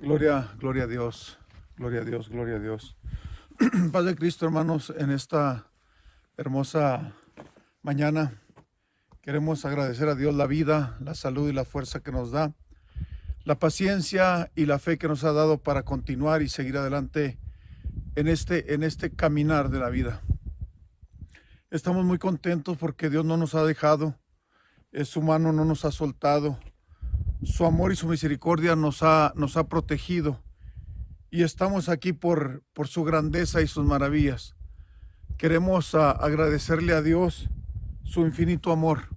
Gloria, gloria a Dios, gloria a Dios, gloria a Dios. Paz de Cristo, hermanos, en esta hermosa mañana queremos agradecer a Dios la vida, la salud y la fuerza que nos da, la paciencia y la fe que nos ha dado para continuar y seguir adelante en este, en este caminar de la vida. Estamos muy contentos porque Dios no nos ha dejado, su mano no nos ha soltado, su amor y su misericordia nos ha, nos ha protegido y estamos aquí por, por su grandeza y sus maravillas. Queremos ah, agradecerle a Dios su infinito amor.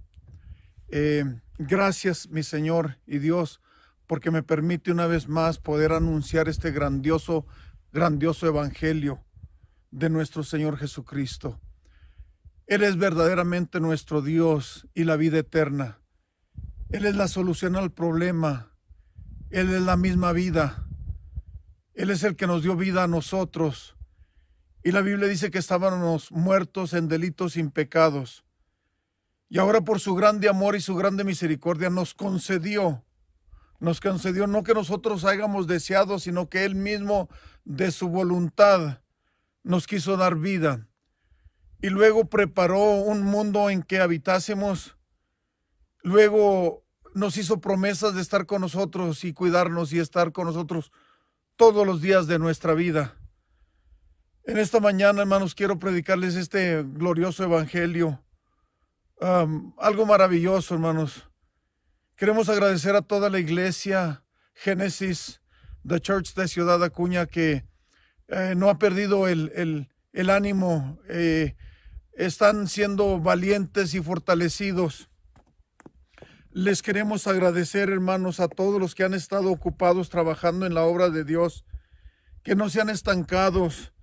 Eh, gracias, mi Señor y Dios, porque me permite una vez más poder anunciar este grandioso, grandioso evangelio de nuestro Señor Jesucristo. Él es verdaderamente nuestro Dios y la vida eterna. Él es la solución al problema. Él es la misma vida. Él es el que nos dio vida a nosotros. Y la Biblia dice que estábamos muertos en delitos sin pecados. Y ahora por su grande amor y su grande misericordia nos concedió, nos concedió no que nosotros hayamos deseado, sino que Él mismo de su voluntad nos quiso dar vida. Y luego preparó un mundo en que habitásemos. Luego nos hizo promesas de estar con nosotros y cuidarnos y estar con nosotros todos los días de nuestra vida. En esta mañana, hermanos, quiero predicarles este glorioso evangelio. algo maravilloso, hermanos. Queremos agradecer a toda la iglesia Génesis, The Church de Ciudad Acuña, que eh, no ha perdido el, el, ánimo. Eh, están siendo valientes y fortalecidos. Les queremos agradecer, hermanos, a todos los que han estado ocupados trabajando en la obra de Dios, que no sean estancados,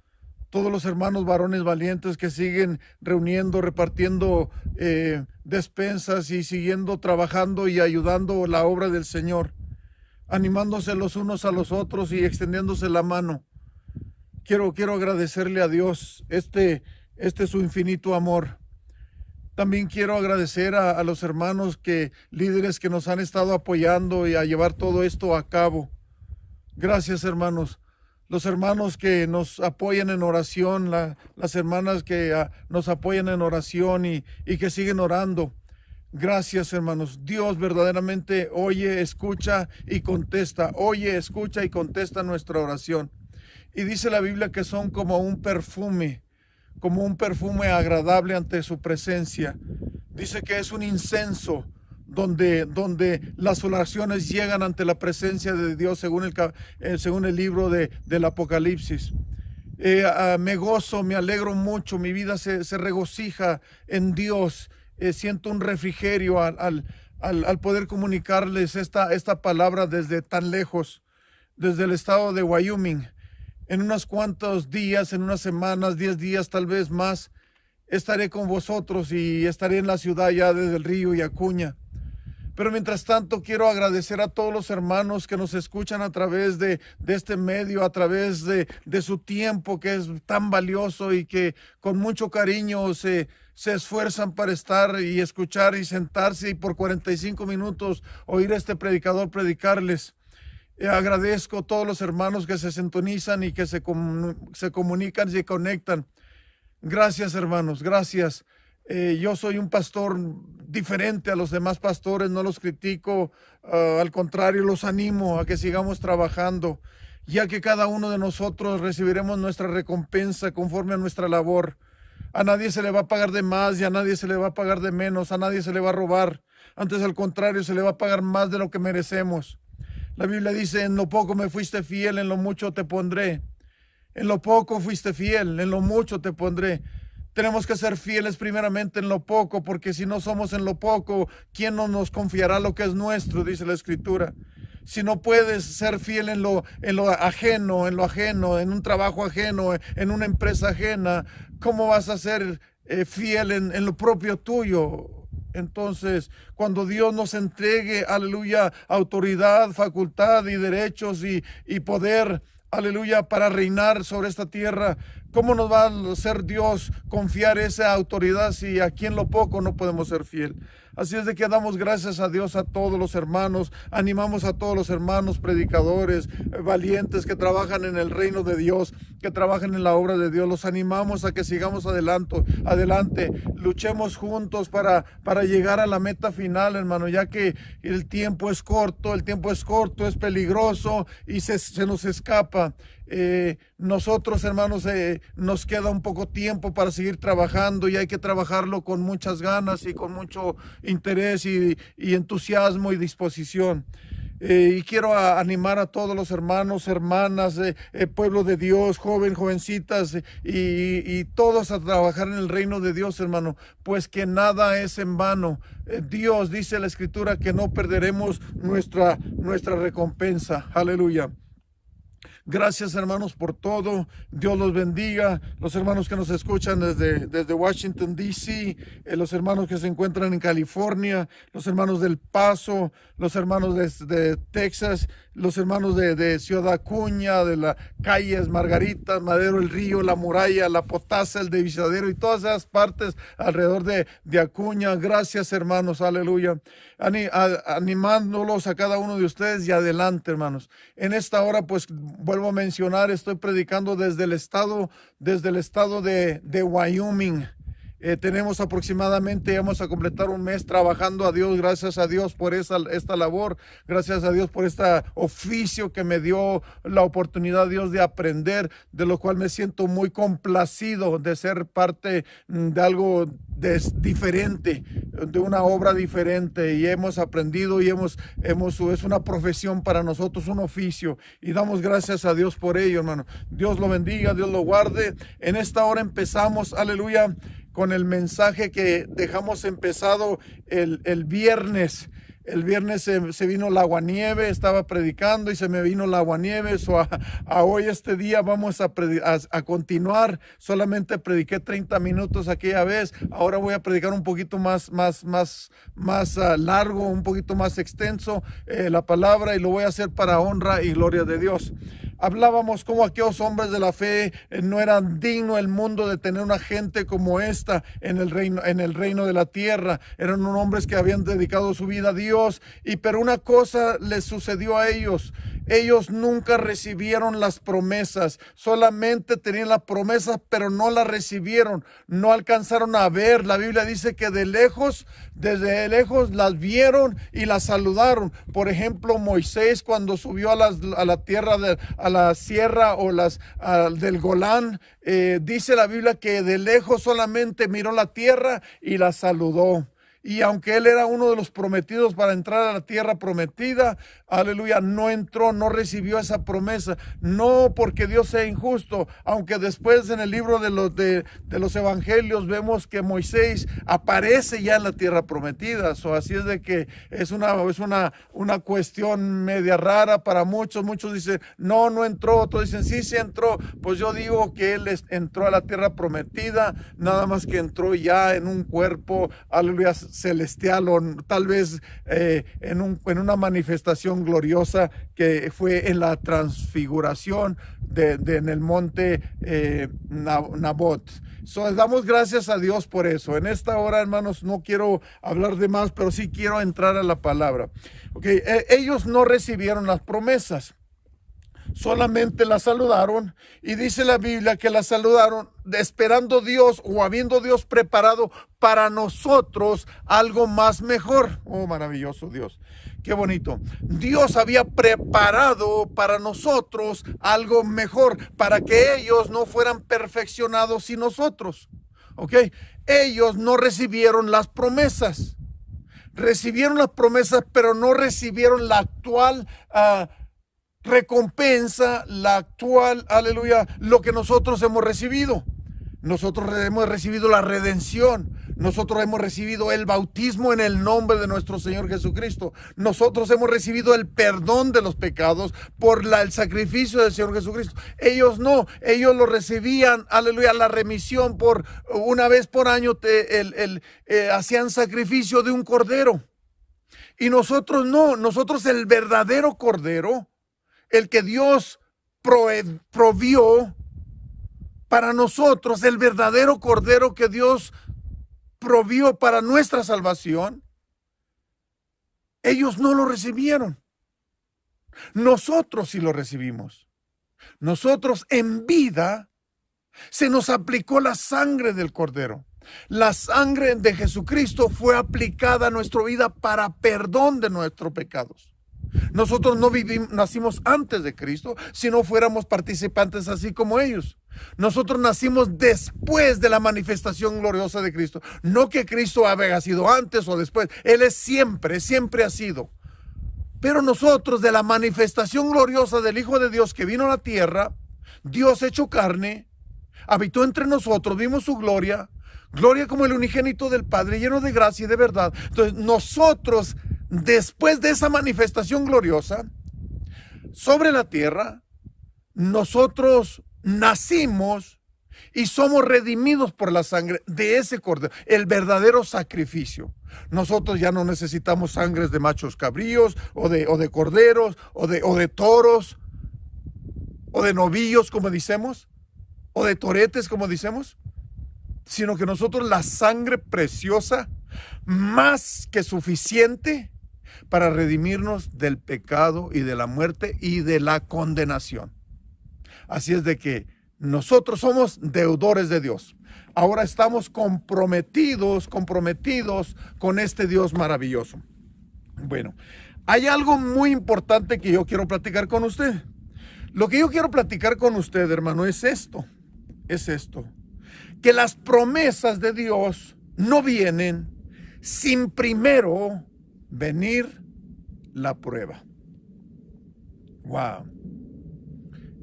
todos los hermanos varones valientes que siguen reuniendo, repartiendo eh, despensas y siguiendo trabajando y ayudando la obra del Señor, animándose los unos a los otros y extendiéndose la mano. Quiero, quiero agradecerle a Dios este, este su infinito amor. También quiero agradecer a, los hermanos que, líderes que nos han estado apoyando y a llevar todo esto a cabo. Gracias, hermanos. Los hermanos que nos apoyan en oración, las hermanas que ah, nos apoyan en oración y que siguen orando. Gracias, hermanos. Dios verdaderamente oye, escucha y contesta. Oye, escucha y contesta nuestra oración. Y dice la Biblia que son como un perfume como un perfume agradable ante su presencia. Dice que es un incenso donde, donde las oraciones llegan ante la presencia de Dios según el, eh, según el libro de, del Apocalipsis. Eh, ah, me gozo, me alegro mucho, mi vida se, regocija en Dios. Eh, siento un refrigerio al, al, poder comunicarles esta, esta palabra desde tan lejos, desde el estado de Wyoming en unos cuantos días, en unas semanas, diez días, tal vez más, estaré con vosotros y estaré en la ciudad ya desde el río y Acuña. Pero mientras tanto quiero agradecer a todos los hermanos que nos escuchan a través de, este medio, a través de, su tiempo que es tan valioso y que con mucho cariño se, se esfuerzan para estar y escuchar y sentarse y por 45 minutos oír este predicador predicarles agradezco a todos los hermanos que se sintonizan y que se, se comunican y se conectan. Gracias, hermanos, gracias. Eh, yo soy un pastor diferente a los demás pastores, no los critico, ah, al contrario, los animo a que sigamos trabajando, ya que cada uno de nosotros recibiremos nuestra recompensa conforme a nuestra labor. A nadie se le va a pagar de más y a nadie se le va a pagar de menos, a nadie se le va a robar. Antes, al contrario, se le va a pagar más de lo que merecemos. La Biblia dice, en lo poco me fuiste fiel, en lo mucho te pondré. En lo poco fuiste fiel, en lo mucho te pondré. Tenemos que ser fieles primeramente en lo poco, porque si no somos en lo poco, ¿quién no nos confiará lo que es nuestro? Dice la Escritura. Si no puedes ser fiel en lo, en lo ajeno, en lo ajeno, en un trabajo ajeno, en una empresa ajena, ¿cómo vas a ser eh, fiel en lo propio tuyo? entonces cuando Dios nos entregue, aleluya, autoridad, facultad y derechos y, poder, aleluya, para reinar sobre esta tierra, ¿Cómo nos va a ser Dios confiar esa autoridad si a quien lo poco no podemos ser fiel? Así es de que damos gracias a Dios a todos los hermanos, animamos a todos los hermanos predicadores, eh, valientes que trabajan en el reino de Dios, que trabajan en la obra de Dios, los animamos a que sigamos adelante, adelante, luchemos juntos para, para llegar a la meta final, hermano, ya que el tiempo es corto, el tiempo es corto, es peligroso y se nos escapa. Eh, nosotros hermanos eh, nos queda un poco tiempo para seguir trabajando y hay que trabajarlo con muchas ganas y con mucho interés y, entusiasmo y disposición. Eh, y quiero animar a todos los hermanos, hermanas, eh, pueblo de Dios, joven, jovencitas y, todos a trabajar en el reino de Dios, hermano, pues que nada es en vano. Dios dice la escritura que no perderemos nuestra, nuestra recompensa. Aleluya. Gracias hermanos por todo. Dios los bendiga. Los hermanos que nos escuchan desde, desde Washington, D.C., eh, los hermanos que se encuentran en California, los hermanos del Paso, los hermanos desde de Texas, los hermanos de, Ciudad Acuña, de las calles Margarita, Madero, el Río, la Muralla, la Potasa, el Devisadero y todas esas partes alrededor de, de Acuña. Gracias, hermanos, aleluya. animándolos a cada uno de ustedes y adelante, hermanos. En esta hora, pues vuelvo a mencionar, estoy predicando desde el estado, desde el estado de, de Wyoming. Eh, tenemos aproximadamente, vamos a completar un mes trabajando a Dios, gracias a Dios por esa, esta labor, gracias a Dios por este oficio que me dio la oportunidad Dios de aprender, de lo cual me siento muy complacido de ser parte mm, de algo diferente, de una obra diferente y hemos aprendido y hemos, hemos, es una profesión para nosotros, un oficio y damos gracias a Dios por ello, hermano. Dios lo bendiga, Dios lo guarde. En esta hora empezamos, aleluya con el mensaje que dejamos empezado el, viernes. El viernes se, vino la aguanieve, estaba predicando y se me vino la aguanieve. So a, hoy, este día, vamos a, a, continuar. Solamente prediqué 30 minutos aquella vez. Ahora voy a predicar un poquito más, más, más, más ah, largo, un poquito más extenso eh, la palabra y lo voy a hacer para honra y gloria de Dios. Hablábamos como aquellos hombres de la fe eh, no eran digno el mundo de tener una gente como esta en el reino, en el reino de la tierra. Eran unos hombres que habían dedicado su vida a Dios. Y pero una cosa les sucedió a ellos. Ellos nunca recibieron las promesas. Solamente tenían las promesas, pero no las recibieron. No alcanzaron a ver. La Biblia dice que de lejos, desde lejos las vieron y las saludaron. Por ejemplo, Moisés cuando subió a, a la tierra de la sierra o las del Golán, eh, dice la Biblia que de lejos solamente miró la tierra y la saludó y aunque él era uno de los prometidos para entrar a la tierra prometida, aleluya, no entró, no recibió esa promesa, no porque Dios sea injusto, aunque después en el libro de los, de, los evangelios vemos que Moisés aparece ya en la tierra prometida, so, así es de que es una, es una, una cuestión media rara para muchos, muchos dicen, no, no entró, otros dicen, sí, sí entró, pues yo digo que él entró a la tierra prometida, nada más que entró ya en un cuerpo, aleluya, celestial o tal vez eh, en, un, en, una manifestación gloriosa que fue en la transfiguración de, en el monte eh, Nabot. So, damos gracias a Dios por eso. En esta hora, hermanos, no quiero hablar de más, pero sí quiero entrar a la palabra. Okay. E, ellos no recibieron las promesas solamente la saludaron y dice la Biblia que la saludaron esperando Dios o habiendo Dios preparado para nosotros algo más mejor. Oh, maravilloso Dios. Qué bonito. Dios había preparado para nosotros algo mejor, para que ellos no fueran perfeccionados sin nosotros. ¿Ok? Ellos no recibieron las promesas recibieron las promesas, pero no recibieron la actual ah, recompensa la actual, aleluya, lo que nosotros hemos recibido. Nosotros hemos recibido la redención. Nosotros hemos recibido el bautismo en el nombre de nuestro Señor Jesucristo. Nosotros hemos recibido el perdón de los pecados por el sacrificio del Señor Jesucristo. Ellos no, ellos lo recibían, aleluya, la remisión por una vez por año el, eh, hacían sacrificio de un cordero. Y nosotros no, nosotros el verdadero cordero el que Dios provió para nosotros, el verdadero cordero que Dios provió para nuestra salvación, ellos no lo recibieron. Nosotros sí lo recibimos. Nosotros en vida se nos aplicó la sangre del cordero. La sangre de Jesucristo fue aplicada a nuestra vida para perdón de nuestros pecados. Nosotros no vivimos, nacimos antes de Cristo, si no fuéramos participantes así como ellos. Nosotros nacimos después de la manifestación gloriosa de Cristo. No que Cristo haya sido antes o después. Él es siempre, siempre ha sido. Pero nosotros de la manifestación gloriosa del Hijo de Dios que vino a la tierra, Dios hecho carne, habitó entre nosotros, vimos su gloria, gloria como el unigénito del Padre, lleno de gracia y de verdad. Entonces nosotros después de esa manifestación gloriosa, sobre la tierra, nosotros nacimos y somos redimidos por la sangre de ese cordero, el verdadero sacrificio. Nosotros ya no necesitamos sangres de machos cabríos o de, o de corderos o de, o de toros o de novillos, como decimos, o de toretes, como decimos, sino que nosotros la sangre preciosa, más que suficiente, para redimirnos del pecado y de la muerte y de la condenación. Así es de que nosotros somos deudores de Dios. Ahora estamos comprometidos, comprometidos con este Dios maravilloso. Bueno, hay algo muy importante que yo quiero platicar con usted. Lo que yo quiero platicar con usted, hermano, es esto. Es esto. Que las promesas de Dios no vienen sin primero venir la prueba. Wow.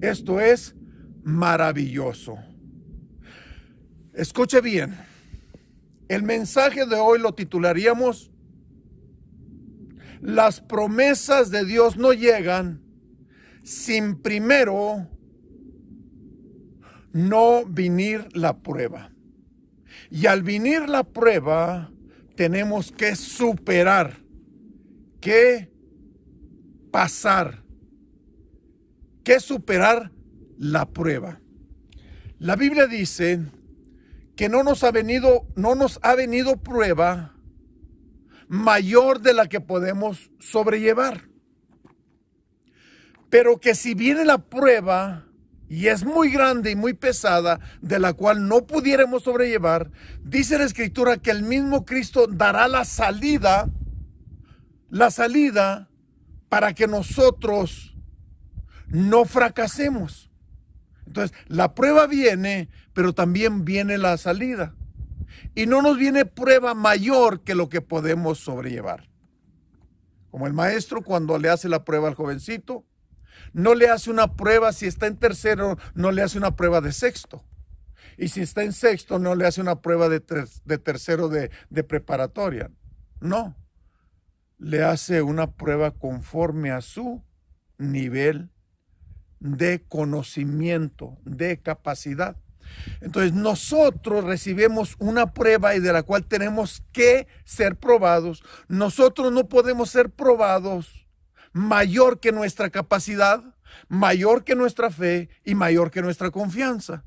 Esto es maravilloso. Escuche bien. El mensaje de hoy lo titularíamos Las promesas de Dios no llegan sin primero no venir la prueba. Y al venir la prueba, tenemos que superar que pasar, que superar la prueba. La Biblia dice que no nos ha venido, no nos ha venido prueba mayor de la que podemos sobrellevar. Pero que si viene la prueba y es muy grande y muy pesada, de la cual no pudiéramos sobrellevar, dice la Escritura que el mismo Cristo dará la salida la salida para que nosotros no fracasemos. Entonces, la prueba viene, pero también viene la salida. Y no nos viene prueba mayor que lo que podemos sobrellevar. Como el maestro cuando le hace la prueba al jovencito, no le hace una prueba si está en tercero, no le hace una prueba de sexto. Y si está en sexto, no le hace una prueba de, tercero de, de preparatoria. No, le hace una prueba conforme a su nivel de conocimiento, de capacidad. Entonces nosotros recibimos una prueba y de la cual tenemos que ser probados. Nosotros no podemos ser probados mayor que nuestra capacidad, mayor que nuestra fe y mayor que nuestra confianza.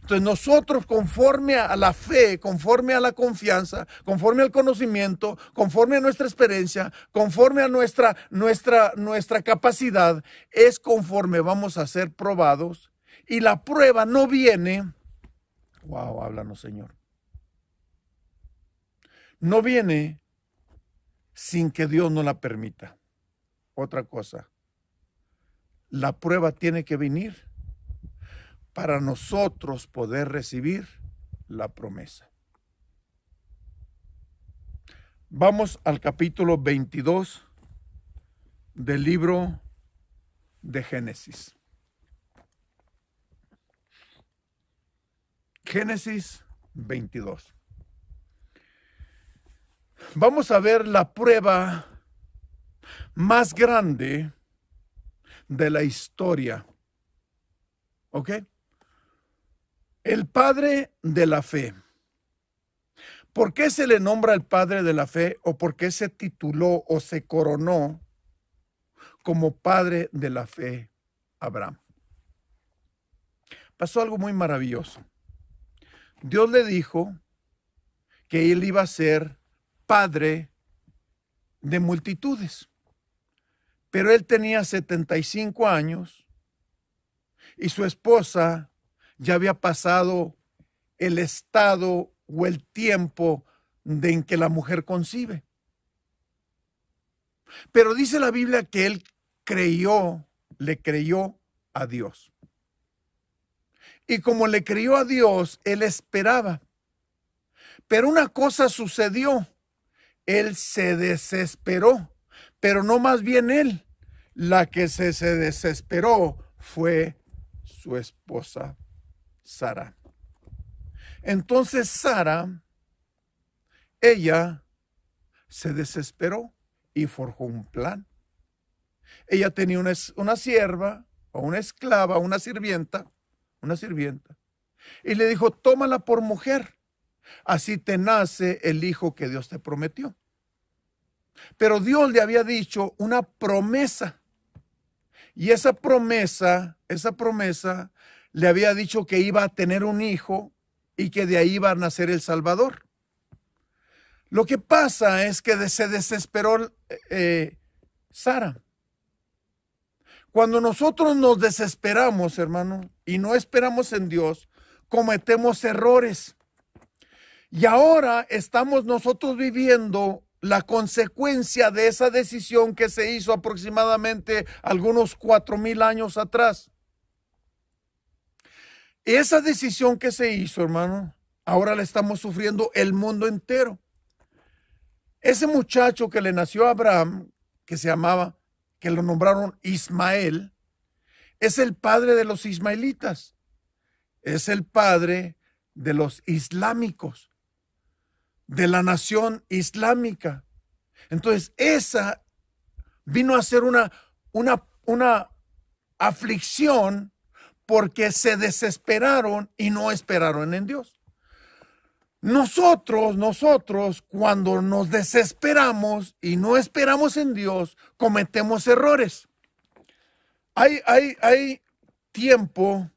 Entonces nosotros conforme a la fe, conforme a la confianza, conforme al conocimiento, conforme a nuestra experiencia, conforme a nuestra, nuestra, nuestra capacidad, es conforme vamos a ser probados. Y la prueba no viene, wow, háblanos Señor, no viene sin que Dios no la permita. Otra cosa, la prueba tiene que venir para nosotros poder recibir la promesa. Vamos al capítulo 22 del libro de Génesis. Génesis 22. Vamos a ver la prueba más grande de la historia. ¿Ok? El Padre de la Fe. ¿Por qué se le nombra el Padre de la Fe o por qué se tituló o se coronó como Padre de la Fe Abraham? Pasó algo muy maravilloso. Dios le dijo que él iba a ser padre de multitudes. Pero él tenía 75 años y su esposa ya había pasado el estado o el tiempo en que la mujer concibe. Pero dice la Biblia que él creyó, le creyó a Dios. Y como le creyó a Dios, él esperaba. Pero una cosa sucedió. Él se desesperó, pero no más bien él. La que se, se desesperó fue su esposa Sara. Entonces Sara, ella se desesperó y forjó un plan. Ella tenía una, sierva o una esclava, una sirvienta, una sirvienta, y le dijo, tómala por mujer, así te nace el hijo que Dios te prometió. Pero Dios le había dicho una promesa, y esa promesa, esa promesa le había dicho que iba a tener un hijo y que de ahí iba a nacer el Salvador. Lo que pasa es que se desesperó eh, eh, Sara. Cuando nosotros nos desesperamos, hermano, y no esperamos en Dios, cometemos errores. Y ahora estamos nosotros viviendo la consecuencia de esa decisión que se hizo aproximadamente algunos cuatro mil años atrás. Esa decisión que se hizo, hermano, ahora la estamos sufriendo el mundo entero. Ese muchacho que le nació a Abraham, que se llamaba, que lo nombraron Ismael, es el padre de los ismaelitas, es el padre de los islámicos, de la nación islámica. Entonces, esa vino a ser una, una, una aflicción porque se desesperaron y no esperaron en Dios. Nosotros, nosotros, cuando nos desesperamos y no esperamos en Dios, cometemos errores. Hay, hay, hay tiempo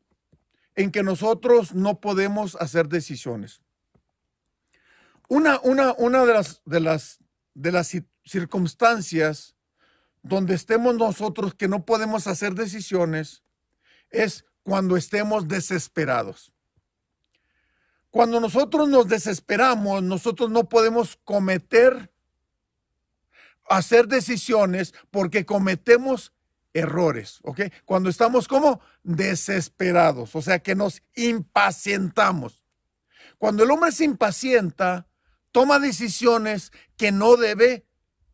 en que nosotros no podemos hacer decisiones. Una, una, de, las, de, las, de las circunstancias donde estemos nosotros que no podemos hacer decisiones es cuando estemos desesperados. Cuando nosotros nos desesperamos, nosotros no podemos cometer, hacer decisiones porque cometemos errores, ¿ok? Cuando estamos como desesperados, o sea que nos impacientamos. Cuando el hombre se impacienta, toma decisiones que no debe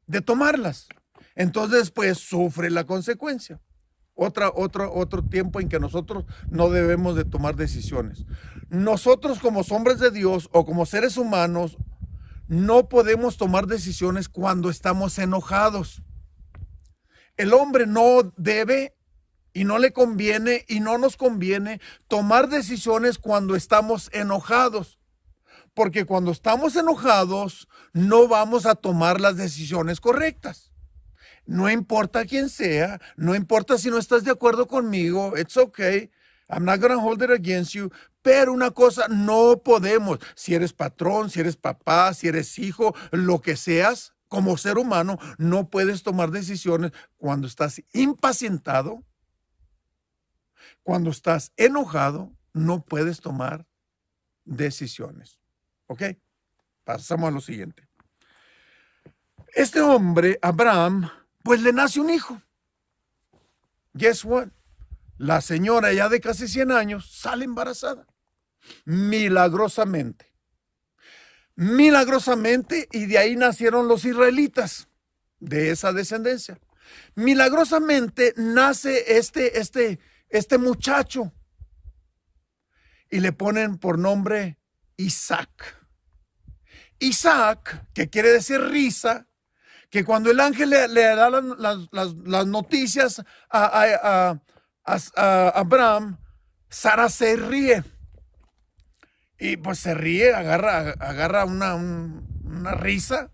de tomarlas. Entonces, pues sufre la consecuencia otra, otra, otro tiempo en que nosotros no debemos de tomar decisiones. Nosotros como hombres de Dios o como seres humanos no podemos tomar decisiones cuando estamos enojados. El hombre no debe y no le conviene y no nos conviene tomar decisiones cuando estamos enojados. Porque cuando estamos enojados no vamos a tomar las decisiones correctas. No importa quién sea, no importa si no estás de acuerdo conmigo, it's okay. I'm not going hold it against you. Pero una cosa no podemos, si eres patrón, si eres papá, si eres hijo, lo que seas, como ser humano, no puedes tomar decisiones cuando estás impacientado, cuando estás enojado, no puedes tomar decisiones. ¿Ok? Pasamos a lo siguiente. Este hombre, Abraham, pues le nace un hijo. Guess what? La señora ya de casi 100 años sale embarazada. Milagrosamente. Milagrosamente, y de ahí nacieron los israelitas, de esa descendencia. Milagrosamente nace este, este, este muchacho. Y le ponen por nombre Isaac. Isaac, que quiere decir risa, que cuando el ángel le, da las, noticias a, Abraham, Sara se ríe. Y pues se ríe, agarra, agarra una, risa.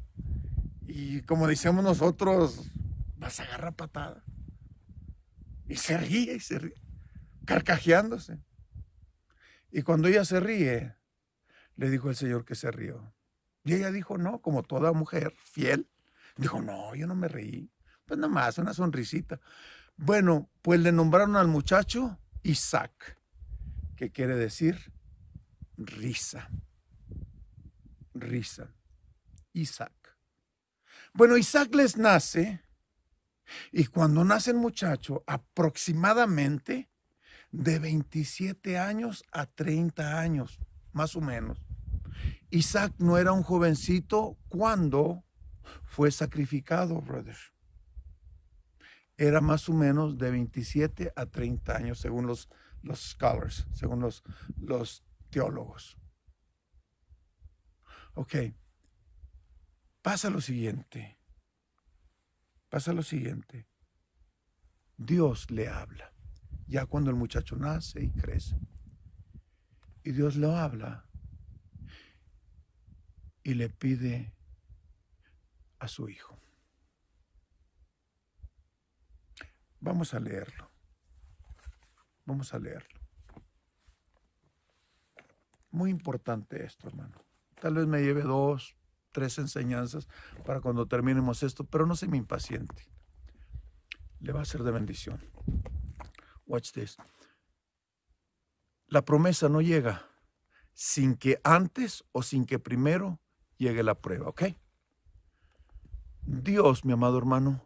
Y como decimos nosotros, vas a agarrar patada. Y se ríe, y se ríe, carcajeándose. Y cuando ella se ríe, le dijo el Señor que se rió. Y ella dijo, no, como toda mujer fiel, Dijo, no, yo no me reí. Pues nada más, una sonrisita. Bueno, pues le nombraron al muchacho Isaac, que quiere decir risa. Risa. Isaac. Bueno, Isaac les nace y cuando nace el muchacho, aproximadamente de 27 años a 30 años, más o menos. Isaac no era un jovencito cuando fue sacrificado, brother. Era más o menos de 27 a 30 años, según los, los scholars, según los, los teólogos. Ok, pasa lo siguiente. Pasa lo siguiente. Dios le habla, ya cuando el muchacho nace y crece. Y Dios lo habla y le pide a su Hijo. Vamos a leerlo. Vamos a leerlo. Muy importante esto, hermano. Tal vez me lleve dos, tres enseñanzas para cuando terminemos esto, pero no se me impaciente. Le va a ser de bendición. Watch this. La promesa no llega sin que antes o sin que primero llegue la prueba, ¿ok? Dios, mi amado hermano,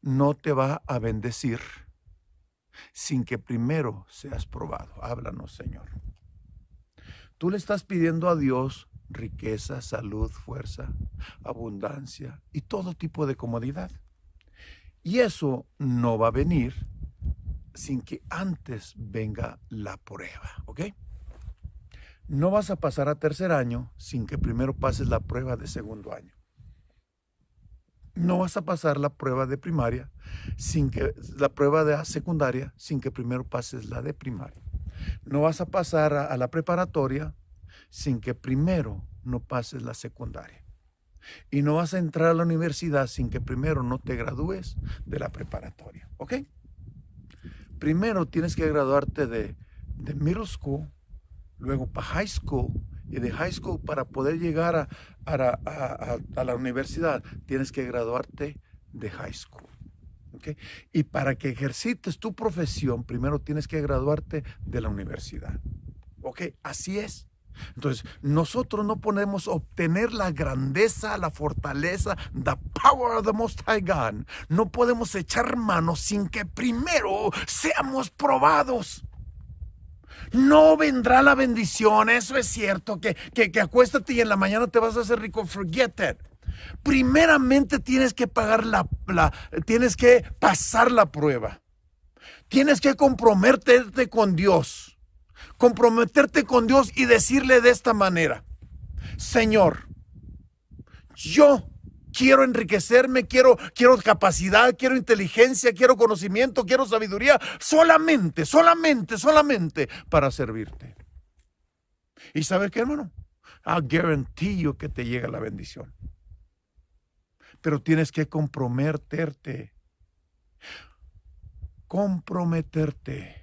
no te va a bendecir sin que primero seas probado. Háblanos, Señor. Tú le estás pidiendo a Dios riqueza, salud, fuerza, abundancia y todo tipo de comodidad. Y eso no va a venir sin que antes venga la prueba, ¿ok? No vas a pasar a tercer año sin que primero pases la prueba de segundo año no vas a pasar la prueba de primaria sin que la prueba de secundaria sin que primero pases la de primaria. No vas a pasar a, la preparatoria sin que primero no pases la secundaria. Y no vas a entrar a la universidad sin que primero no te gradúes de la preparatoria. ¿Ok? Primero tienes que graduarte de, de middle school, luego para high school de high school para poder llegar a, la universidad, tienes que graduarte de high school. ¿okay? Y para que ejercites tu profesión, primero tienes que graduarte de la universidad. ¿Ok? Así es. Entonces, nosotros no podemos obtener la grandeza, la fortaleza, the power of the Most High God. No podemos echar mano sin que primero seamos probados no vendrá la bendición. Eso es cierto, que, que, acuéstate y en la mañana te vas a hacer rico. Forget it. Primeramente tienes que pagar la, la, tienes que pasar la prueba. Tienes que comprometerte con Dios. Comprometerte con Dios y decirle de esta manera, Señor, yo quiero enriquecerme, quiero, quiero capacidad, quiero inteligencia, quiero conocimiento, quiero sabiduría, solamente, solamente, solamente para servirte. ¿Y sabes qué, hermano? I guarantee que te llega la bendición. Pero tienes que comprometerte. Comprometerte.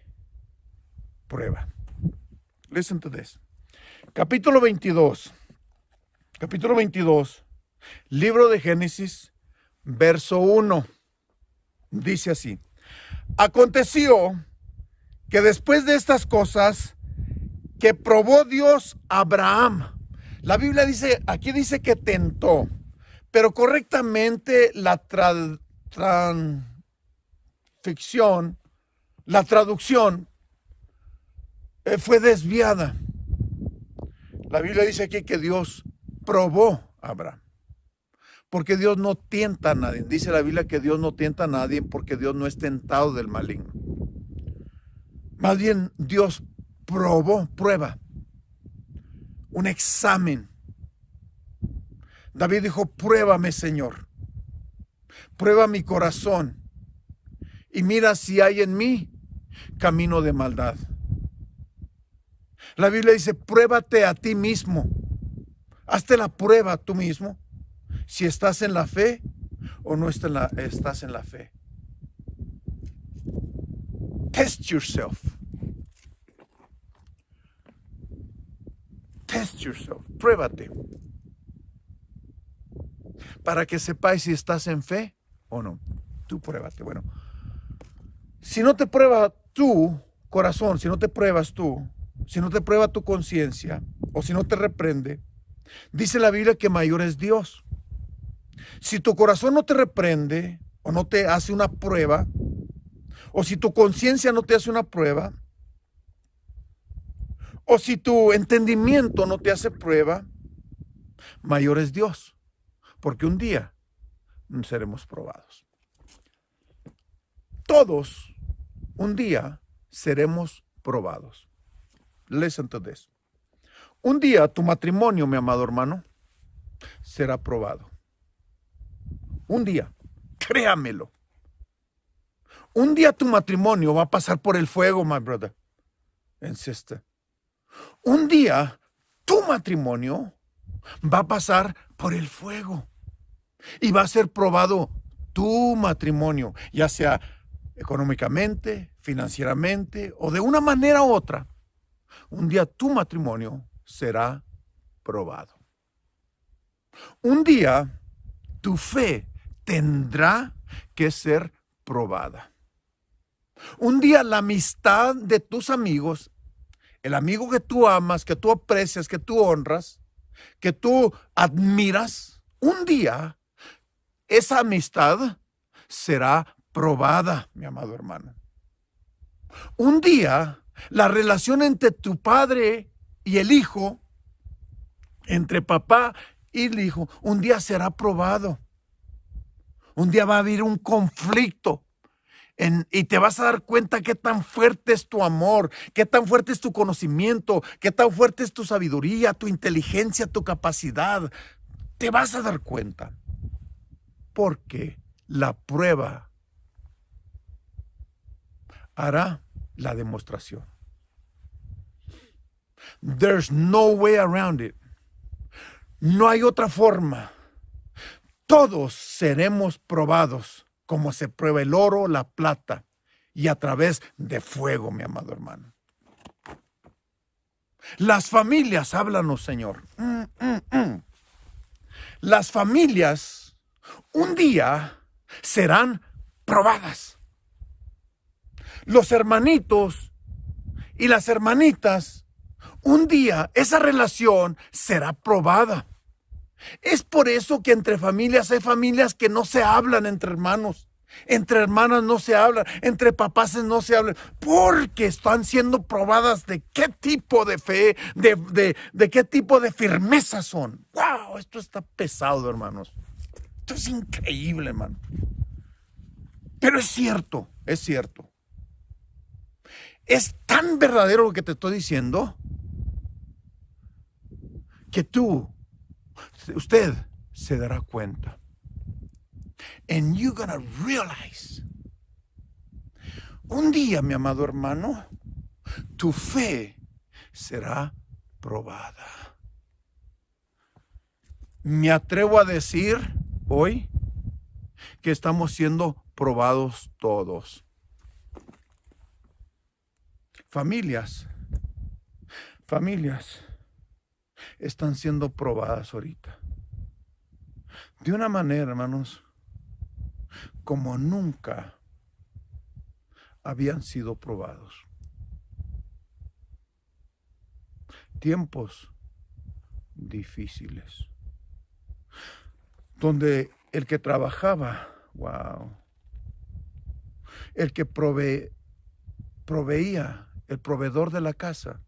Prueba. Listen to this. Capítulo 22. Capítulo 22 Libro de Génesis, verso 1. Dice así. Aconteció que después de estas cosas que probó Dios a Abraham. La Biblia dice, aquí dice que tentó, pero correctamente la la traducción eh, fue desviada. La Biblia dice aquí que Dios probó a Abraham. Porque Dios no tienta a nadie. Dice la Biblia que Dios no tienta a nadie porque Dios no es tentado del maligno. Más bien Dios probó, prueba, un examen. David dijo, pruébame Señor, prueba mi corazón y mira si hay en mí camino de maldad. La Biblia dice, pruébate a ti mismo. Hazte la prueba tú mismo si estás en la fe o no estás en la, fe. Test yourself. Test yourself. Pruébate. Para que sepáis si estás en fe o no. Tú pruébate. Bueno, si no te prueba tu corazón, si no te pruebas tú, si no te prueba tu conciencia o si no te reprende, dice la Biblia que mayor es Dios. Si tu corazón no te reprende o no te hace una prueba, o si tu conciencia no te hace una prueba, o si tu entendimiento no te hace prueba, mayor es Dios, porque un día seremos probados. Todos un día seremos probados. ¿Les to Un día tu matrimonio, mi amado hermano, será probado. Un día, créamelo. Un día tu matrimonio va a pasar por el fuego, my brother and sister. Un día tu matrimonio va a pasar por el fuego y va a ser probado tu matrimonio, ya sea económicamente, financieramente o de una manera u otra. Un día tu matrimonio será probado. Un día tu fe tendrá que ser probada. Un día la amistad de tus amigos, el amigo que tú amas, que tú aprecias, que tú honras, que tú admiras, un día esa amistad será probada, mi amado hermano. Un día la relación entre tu padre y el hijo, entre papá y el hijo, un día será probado. Un día va a haber un conflicto. y te vas a dar cuenta qué tan fuerte es tu amor, qué tan fuerte es tu conocimiento, qué tan fuerte es tu sabiduría, tu inteligencia, tu capacidad. Te vas a dar cuenta. Porque la prueba hará la demostración. There's no way around it. No hay otra forma todos seremos probados como se prueba el oro, la plata, y a través de fuego, mi amado hermano. Las familias, háblanos, Señor. Mm, mm, mm. Las familias un día serán probadas. Los hermanitos y las hermanitas, un día esa relación será probada. Es por eso que entre familias hay familias que no se hablan entre hermanos. Entre hermanas no se hablan, entre papás no se hablan, porque están siendo probadas de qué tipo de fe, de, de, de qué tipo de firmeza son. ¡Wow! Esto está pesado, hermanos. Esto es increíble, hermano. Pero es cierto, es cierto. Es tan verdadero lo que te estoy diciendo que tú usted se dará cuenta. And you're gonna realize. Un día, mi amado hermano, tu fe será probada. Me atrevo a decir hoy que estamos siendo probados todos. Familias, familias están siendo probadas ahorita. De una manera, hermanos, como nunca habían sido probados. Tiempos difíciles, donde el que trabajaba, wow, el que proveía, el proveedor de la casa,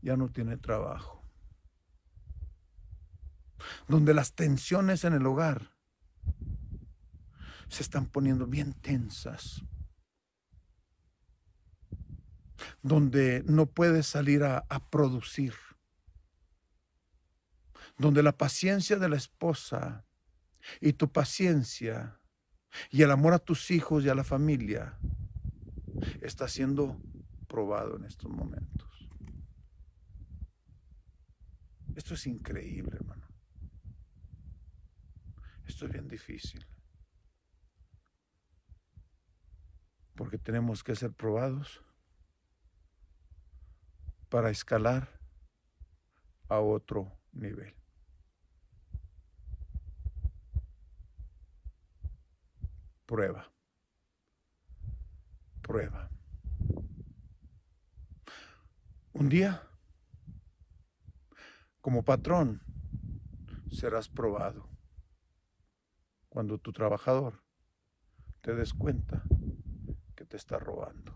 ya no tiene trabajo donde las tensiones en el hogar se están poniendo bien tensas, donde no puedes salir a, producir, donde la paciencia de la esposa y tu paciencia y el amor a tus hijos y a la familia está siendo probado en estos momentos. Esto es increíble, hermano. Esto es bien difícil. Porque tenemos que ser probados para escalar a otro nivel. Prueba. Prueba. Un día, como patrón, serás probado cuando tu trabajador te des cuenta que te está robando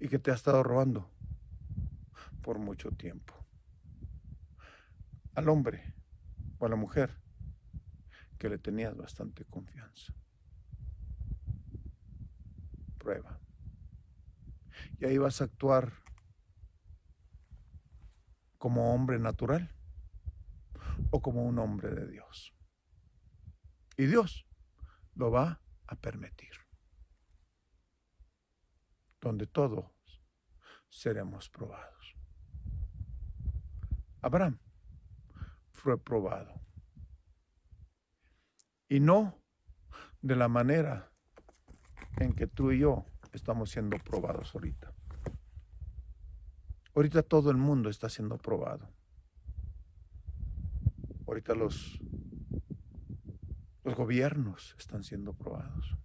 y que te ha estado robando por mucho tiempo. Al hombre o a la mujer que le tenías bastante confianza. Prueba. Y ahí vas a actuar como hombre natural o como un hombre de Dios. Y Dios lo va a permitir. Donde todos seremos probados. Abraham fue probado. Y no de la manera en que tú y yo estamos siendo probados ahorita. Ahorita todo el mundo está siendo probado. Ahorita los los gobiernos están siendo probados.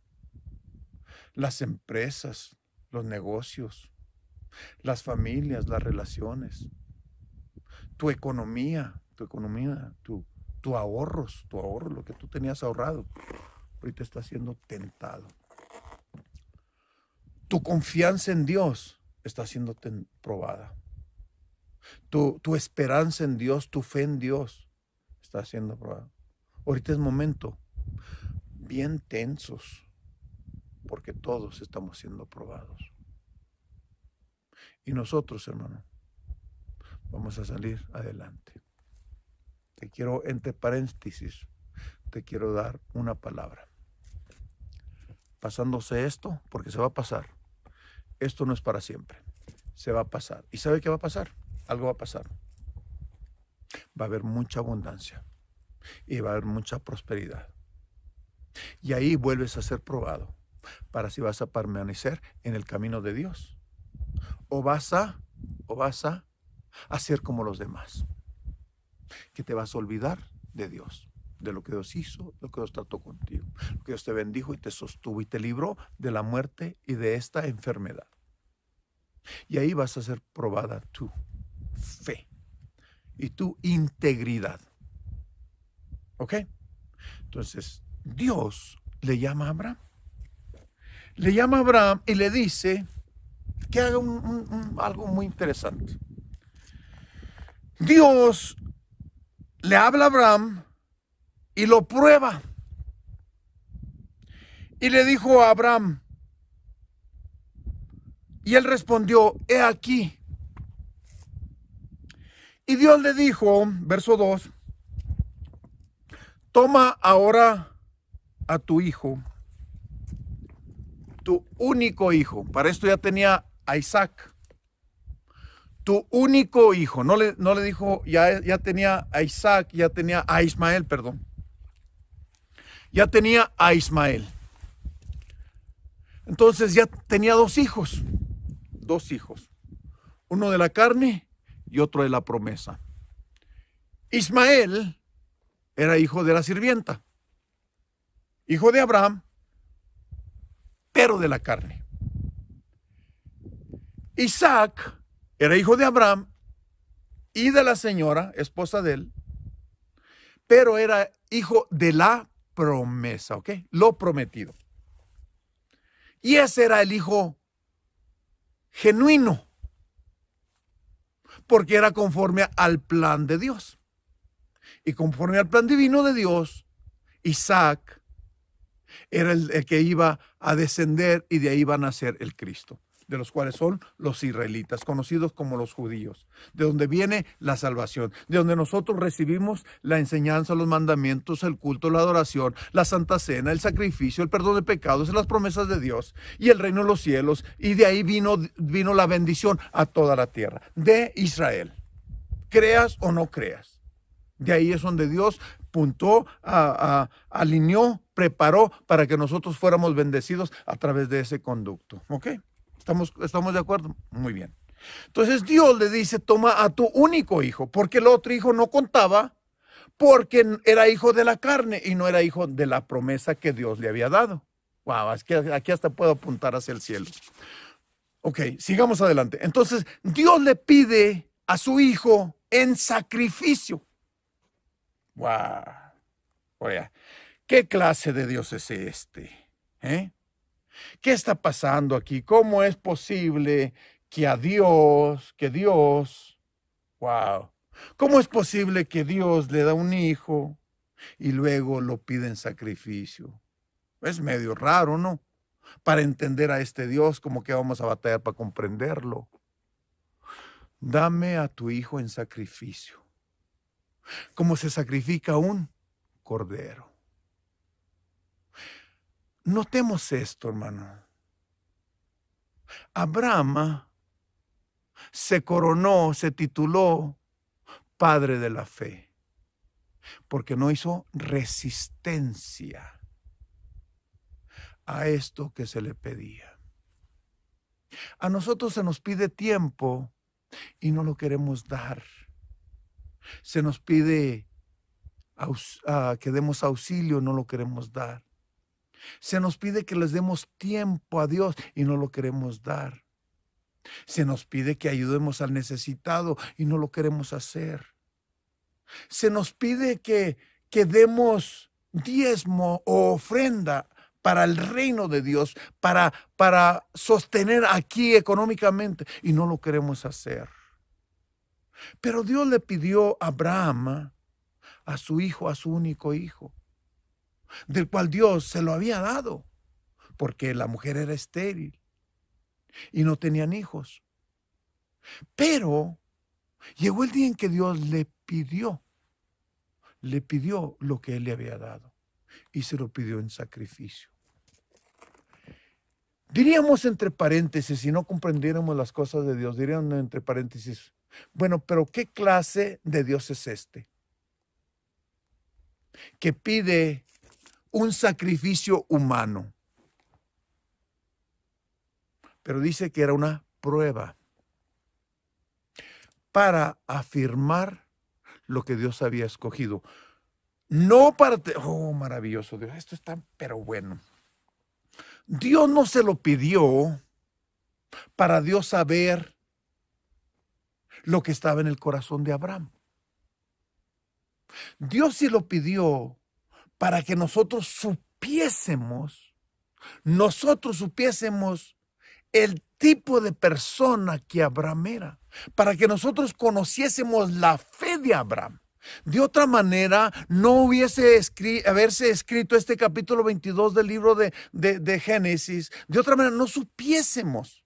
Las empresas, los negocios, las familias, las relaciones, tu economía, tu economía, tu, tu ahorros, tu ahorro, lo que tú tenías ahorrado, ahorita está siendo tentado. Tu confianza en Dios está siendo probada. Tu, tu esperanza en Dios, tu fe en Dios está siendo probada. Ahorita es momento bien tensos, porque todos estamos siendo probados. Y nosotros, hermano, vamos a salir adelante. Te quiero, entre paréntesis, te quiero dar una palabra. Pasándose esto, porque se va a pasar. Esto no es para siempre. Se va a pasar. ¿Y sabe qué va a pasar? Algo va a pasar. Va a haber mucha abundancia y va a haber mucha prosperidad y ahí vuelves a ser probado para si vas a permanecer en el camino de Dios. O vas a, o vas a hacer como los demás. Que te vas a olvidar de Dios, de lo que Dios hizo, lo que Dios trató contigo, lo que Dios te bendijo y te sostuvo y te libró de la muerte y de esta enfermedad. Y ahí vas a ser probada tu fe y tu integridad. ¿Ok? Entonces, Dios le llama a Abraham. Le llama a Abraham y le dice que haga algo muy interesante. Dios le habla a Abraham y lo prueba. Y le dijo a Abraham, y él respondió, he aquí. Y Dios le dijo, verso 2, toma ahora a tu hijo, tu único hijo, para esto ya tenía a Isaac, tu único hijo, no le, no le dijo, ya, ya tenía a Isaac, ya tenía a Ismael, perdón, ya tenía a Ismael. Entonces ya tenía dos hijos, dos hijos, uno de la carne y otro de la promesa. Ismael era hijo de la sirvienta hijo de Abraham, pero de la carne. Isaac era hijo de Abraham y de la señora, esposa de él, pero era hijo de la promesa, ¿ok? Lo prometido. Y ese era el hijo genuino, porque era conforme al plan de Dios. Y conforme al plan divino de Dios, Isaac era el, que iba a descender y de ahí va a nacer el Cristo, de los cuales son los israelitas, conocidos como los judíos, de donde viene la salvación, de donde nosotros recibimos la enseñanza, los mandamientos, el culto, la adoración, la santa cena, el sacrificio, el perdón de pecados, las promesas de Dios y el reino de los cielos, y de ahí vino, vino la bendición a toda la tierra, de Israel, creas o no creas. De ahí es donde Dios puntó, alineó preparó para que nosotros fuéramos bendecidos a través de ese conducto. ¿Ok? ¿Estamos, estamos de acuerdo? Muy bien. Entonces Dios le dice, toma a tu único hijo, porque el otro hijo no contaba, porque era hijo de la carne y no era hijo de la promesa que Dios le había dado. Wow, aquí hasta puedo apuntar hacia el cielo. Ok, sigamos adelante. Entonces, Dios le pide a su hijo en sacrificio. Wow. Oye, ¿Qué clase de Dios es este? Eh? ¿Qué está pasando aquí? ¿Cómo es posible que a Dios, que Dios, wow, ¿cómo es posible que Dios le da un hijo y luego lo pide en sacrificio? Es medio raro, ¿no? Para entender a este Dios, como que vamos a batallar para comprenderlo. Dame a tu hijo en sacrificio, como se sacrifica un cordero. Notemos esto, hermano. Abraham se coronó, se tituló Padre de la Fe, porque no hizo resistencia a esto que se le pedía. A nosotros se nos pide tiempo y no lo queremos dar. Se nos pide ah, que demos auxilio, no lo queremos dar. Se nos pide que les demos tiempo a Dios y no lo queremos dar. Se nos pide que ayudemos al necesitado y no lo queremos hacer. Se nos pide que, que demos diezmo o ofrenda para el reino de Dios, para, para sostener aquí económicamente y no lo queremos hacer. Pero Dios le pidió a Abraham, a su hijo, a su único hijo, del cual Dios se lo había dado, porque la mujer era estéril y no tenían hijos. Pero llegó el día en que Dios le pidió, le pidió lo que él le había dado y se lo pidió en sacrificio. Diríamos entre paréntesis, si no comprendiéramos las cosas de Dios, diríamos entre paréntesis, bueno, pero ¿qué clase de Dios es este? Que pide un sacrificio humano. Pero dice que era una prueba para afirmar lo que Dios había escogido. No para... oh, maravilloso Dios, esto está, pero bueno. Dios no se lo pidió para Dios saber lo que estaba en el corazón de Abraham. Dios sí lo pidió para que nosotros supiésemos, nosotros supiésemos el tipo de persona que Abraham era, para que nosotros conociésemos la fe de Abraham. De otra manera, no hubiese haberse escrito este capítulo 22 del libro de, de, de Génesis. De otra manera, no supiésemos.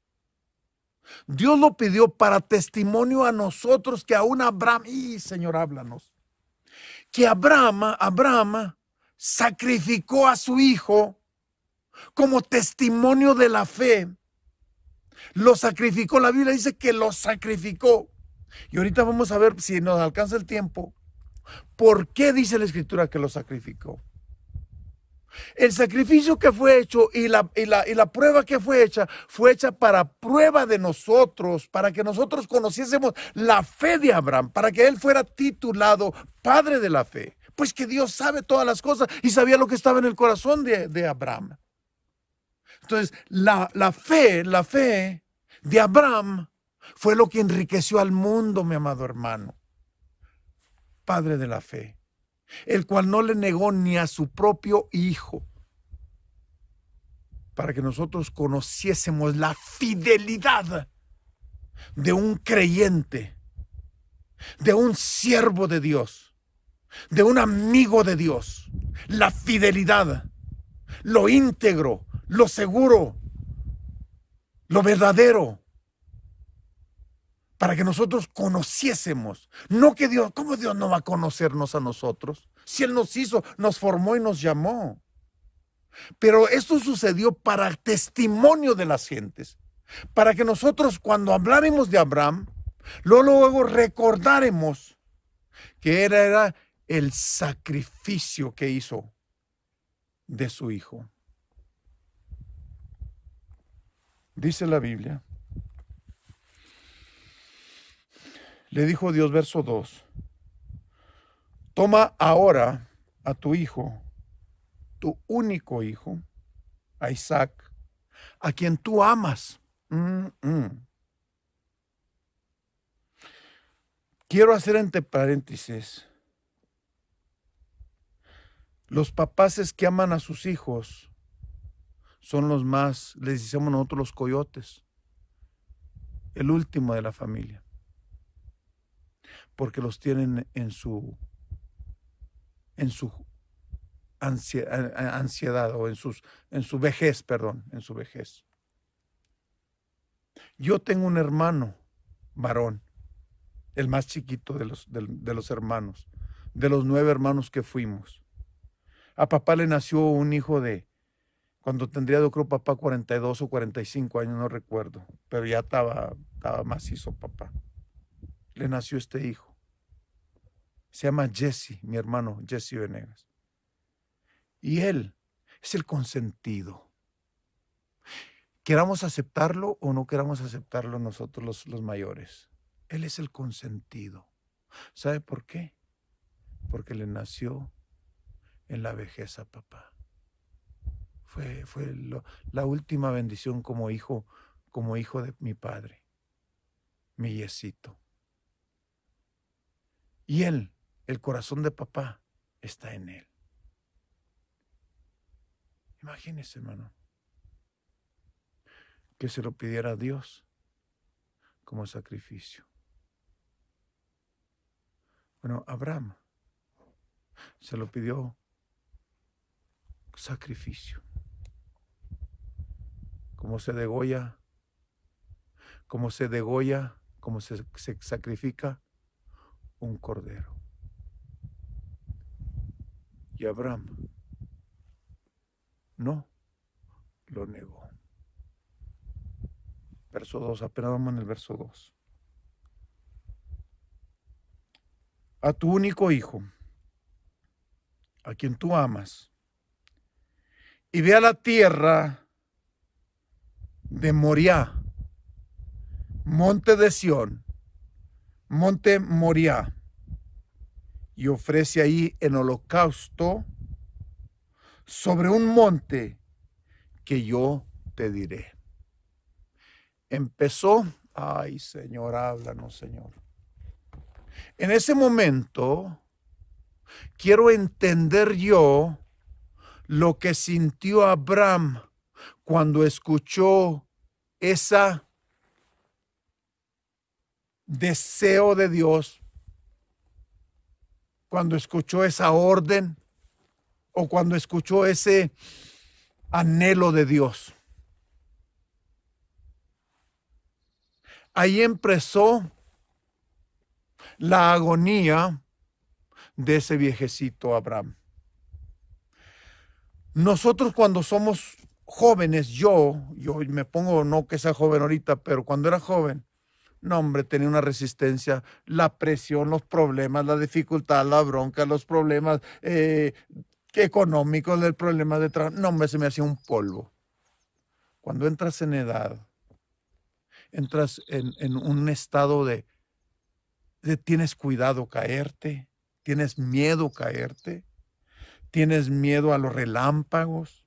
Dios lo pidió para testimonio a nosotros que aún Abraham, y Señor, háblanos, que Abraham, Abraham sacrificó a su hijo como testimonio de la fe. Lo sacrificó, la Biblia dice que lo sacrificó. Y ahorita vamos a ver si nos alcanza el tiempo. ¿Por qué dice la escritura que lo sacrificó? El sacrificio que fue hecho y la, y, la, y la, prueba que fue hecha fue hecha para prueba de nosotros, para que nosotros conociésemos la fe de Abraham, para que él fuera titulado Padre de la Fe. Pues que Dios sabe todas las cosas y sabía lo que estaba en el corazón de, Abraham. Entonces, la fe, la fe de Abraham fue lo que enriqueció al mundo, mi amado hermano. Padre de la fe, el cual no le negó ni a su propio hijo, para que nosotros conociésemos la fidelidad de un creyente, de un siervo de Dios de un amigo de Dios, la fidelidad, lo íntegro, lo seguro, lo verdadero, para que nosotros conociésemos. No que Dios, ¿cómo Dios no va a conocernos a nosotros? Si Él nos hizo, nos formó y nos llamó. Pero esto sucedió para testimonio de las gentes, para que nosotros cuando habláramos de Abraham, luego, luego recordaremos que era, era el sacrificio que hizo de su hijo. Dice la Biblia. Le dijo Dios, verso 2, toma ahora a tu hijo, tu único hijo, a Isaac, a quien tú amas. Mm, mm. Quiero hacer entre paréntesis los papaces que aman a sus hijos son los más, les decimos nosotros los coyotes, el último de la familia, porque los tienen en su, en su ansiedad o en, sus, en su vejez, perdón, en su vejez. Yo tengo un hermano varón, el más chiquito de los, de los hermanos, de los nueve hermanos que fuimos. A papá le nació un hijo de, cuando tendría yo creo papá 42 o 45 años, no recuerdo, pero ya estaba, estaba macizo papá. Le nació este hijo. Se llama Jesse, mi hermano Jesse Venegas. Y él es el consentido. Queramos aceptarlo o no queramos aceptarlo nosotros los, los mayores. Él es el consentido. ¿Sabe por qué? Porque le nació en la vejez papá. Fue, fue la última bendición como hijo, como hijo de mi padre, mi yesito. Y él, el corazón de papá, está en él. Imagínese, hermano, que se lo pidiera a Dios como sacrificio. Bueno, Abraham se lo pidió sacrificio. Como se degolla, como se degolla, como se, se sacrifica un cordero. Y Abraham no lo negó. Verso 2, apenas vamos en el verso 2. A tu único hijo, a quien tú amas, y ve a la tierra de Moria monte de Sión, monte Moria y ofrece ahí en holocausto sobre un monte que yo te diré. Empezó, ay Señor, háblanos Señor. En ese momento, quiero entender yo lo que sintió Abraham cuando escuchó ese deseo de Dios, cuando escuchó esa orden o cuando escuchó ese anhelo de Dios. Ahí empezó la agonía de ese viejecito Abraham. Nosotros cuando somos jóvenes, yo, yo me pongo, no que sea joven ahorita, pero cuando era joven, no, hombre, tenía una resistencia, la presión, los problemas, la dificultad, la bronca, los problemas eh, económicos, el problema de trabajo. No, hombre, se me hacía un polvo. Cuando entras en edad, entras en, un estado de, de tienes cuidado caerte, tienes miedo caerte, tienes miedo a los relámpagos,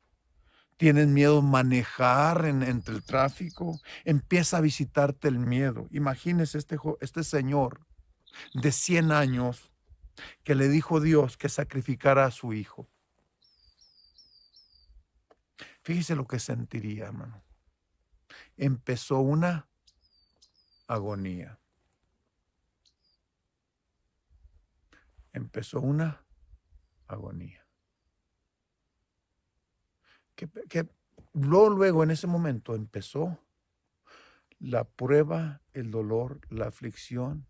tienes miedo a manejar entre el tráfico, empieza a visitarte el miedo. Imagínese este, este señor de 100 años que le dijo Dios que sacrificara a su hijo. Fíjese lo que sentiría, hermano. Empezó una agonía. Empezó una agonía que, luego, luego en ese momento empezó la prueba, el dolor, la aflicción,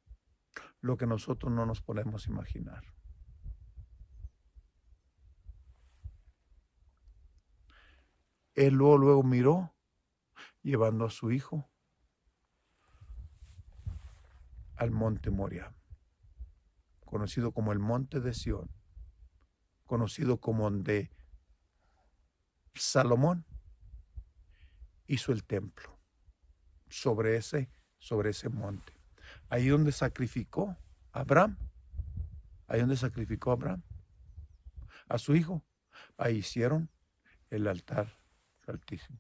lo que nosotros no nos podemos imaginar. Él luego, luego miró, llevando a su hijo al monte Moria, conocido como el monte de Sión, conocido como donde Salomón hizo el templo sobre ese, sobre ese monte. Ahí donde sacrificó Abraham, ahí donde sacrificó a Abraham, a su hijo, ahí hicieron el altar altísimo.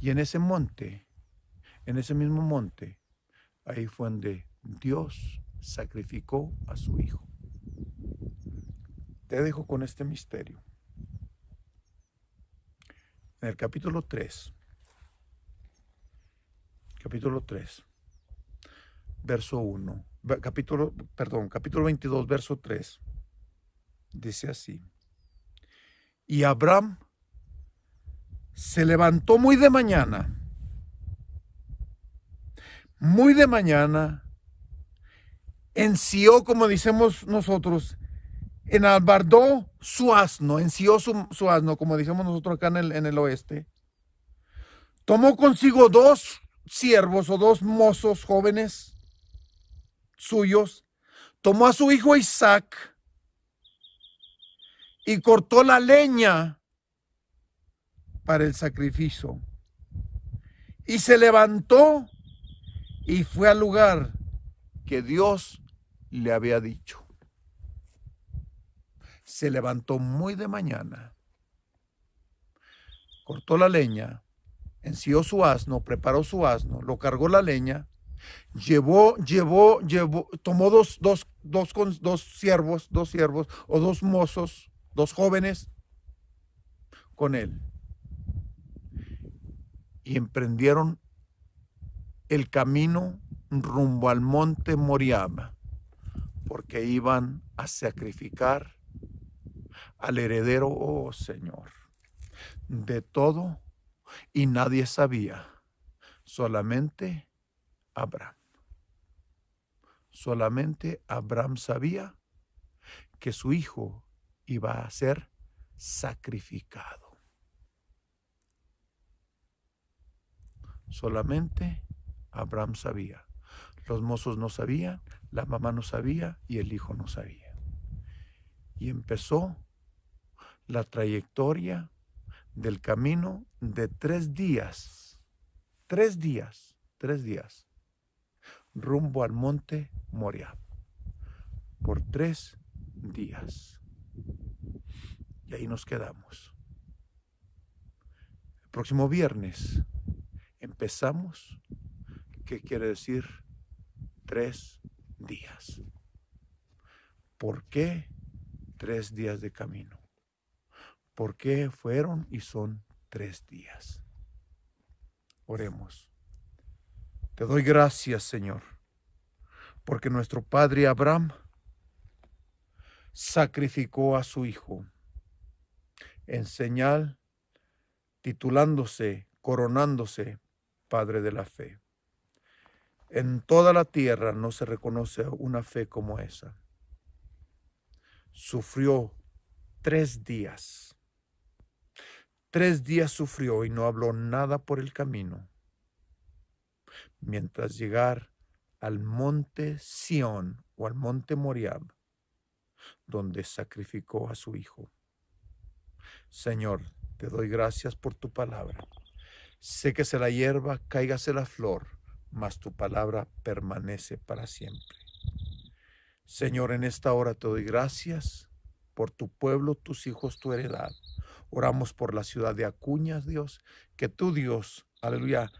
Y en ese monte, en ese mismo monte, ahí fue donde Dios sacrificó a su hijo. Te dejo con este misterio en el capítulo 3, capítulo 3, verso 1, capítulo, perdón, capítulo 22, verso 3, dice así, y Abraham se levantó muy de mañana, muy de mañana, enció, como decimos nosotros, enalbardó su asno, enció su, asno, como decimos nosotros acá en el oeste. Tomó consigo dos siervos o dos mozos jóvenes suyos. Tomó a su hijo Isaac y cortó la leña para el sacrificio. Y se levantó y fue al lugar que Dios le había dicho se levantó muy de mañana, cortó la leña, enció su asno, preparó su asno, lo cargó la leña, llevó, llevó, llevó, tomó dos, dos, dos, dos siervos, dos siervos o dos mozos, dos jóvenes con él. Y emprendieron el camino rumbo al monte Moriaba, porque iban a sacrificar al heredero, oh Señor, de todo y nadie sabía, solamente Abraham. Solamente Abraham sabía que su hijo iba a ser sacrificado. Solamente Abraham sabía. Los mozos no sabían, la mamá no sabía y el hijo no sabía. Y empezó la trayectoria del camino de tres días, tres días, tres días, rumbo al monte Moria, por tres días. Y ahí nos quedamos. El próximo viernes empezamos, ¿qué quiere decir? Tres días. ¿Por qué tres días de camino? qué fueron y son tres días. Oremos. Te doy gracias, Señor, porque nuestro Padre Abraham sacrificó a su Hijo en señal, titulándose, coronándose Padre de la Fe. En toda la tierra no se reconoce una fe como esa. Sufrió tres días Tres días sufrió y no habló nada por el camino. Mientras llegar al monte Sión o al monte Moriab, donde sacrificó a su hijo. Señor, te doy gracias por tu palabra. Sé que se la hierba, caigase la flor, mas tu palabra permanece para siempre. Señor, en esta hora te doy gracias por tu pueblo, tus hijos, tu heredad. Oramos por la ciudad de Acuñas, Dios, que tú, Dios, aleluya,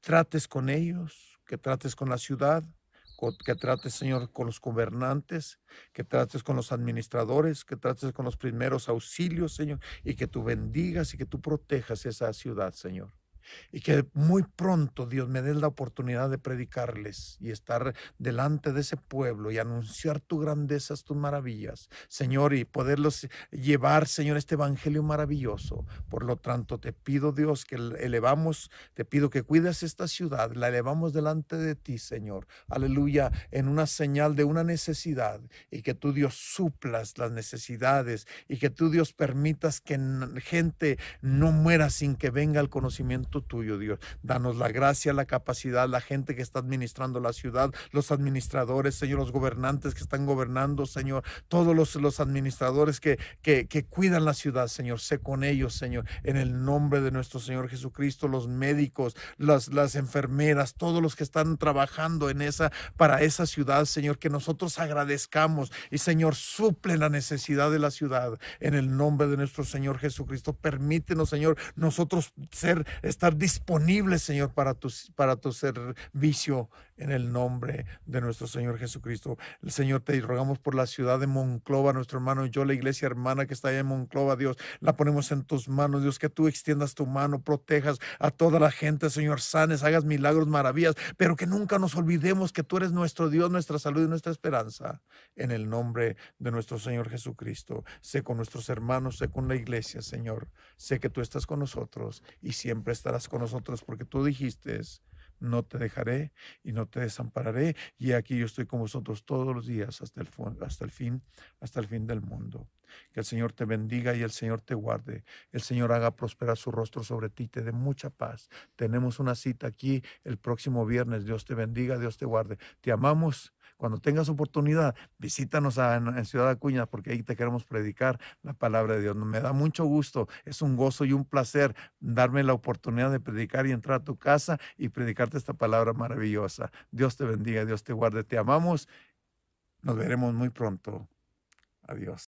trates con ellos, que trates con la ciudad, que trates, Señor, con los gobernantes, que trates con los administradores, que trates con los primeros auxilios, Señor, y que tú bendigas y que tú protejas esa ciudad, Señor y que muy pronto Dios me dé la oportunidad de predicarles y estar delante de ese pueblo y anunciar tu grandeza, tus maravillas, Señor, y poderlos llevar, Señor, este evangelio maravilloso. Por lo tanto, te pido, Dios, que elevamos, te pido que cuides esta ciudad, la elevamos delante de ti, Señor. Aleluya, en una señal de una necesidad y que tú, Dios, suplas las necesidades y que tú, Dios, permitas que gente no muera sin que venga el conocimiento tuyo, Dios. Danos la gracia, la capacidad, la gente que está administrando la ciudad, los administradores, Señor, los gobernantes que están gobernando, Señor, todos los, los administradores que, que, cuidan la ciudad, Señor. Sé con ellos, Señor, en el nombre de nuestro Señor Jesucristo, los médicos, las, las enfermeras, todos los que están trabajando en esa, para esa ciudad, Señor, que nosotros agradezcamos y, Señor, suple la necesidad de la ciudad en el nombre de nuestro Señor Jesucristo. Permítenos, Señor, nosotros ser, estar estar disponible, Señor, para tu, para tu servicio en el nombre de nuestro Señor Jesucristo. El Señor, te rogamos por la ciudad de Monclova, nuestro hermano y yo, la iglesia hermana que está allá en Monclova, Dios, la ponemos en tus manos, Dios, que tú extiendas tu mano, protejas a toda la gente, Señor, sanes, hagas milagros, maravillas, pero que nunca nos olvidemos que tú eres nuestro Dios, nuestra salud y nuestra esperanza. En el nombre de nuestro Señor Jesucristo, sé con nuestros hermanos, sé con la iglesia, Señor, sé que tú estás con nosotros y siempre estarás con nosotros porque tú dijiste, no te dejaré y no te desampararé, y aquí yo estoy con vosotros todos los días hasta el, hasta el fin, hasta el fin del mundo. Que el Señor te bendiga y el Señor te guarde. El Señor haga prosperar su rostro sobre ti, te dé mucha paz. Tenemos una cita aquí el próximo viernes. Dios te bendiga, Dios te guarde. Te amamos. Cuando tengas oportunidad, visítanos en Ciudad Acuña porque ahí te queremos predicar la palabra de Dios. Me da mucho gusto, es un gozo y un placer darme la oportunidad de predicar y entrar a tu casa y predicarte esta palabra maravillosa. Dios te bendiga, Dios te guarde, te amamos. Nos veremos muy pronto. Adiós.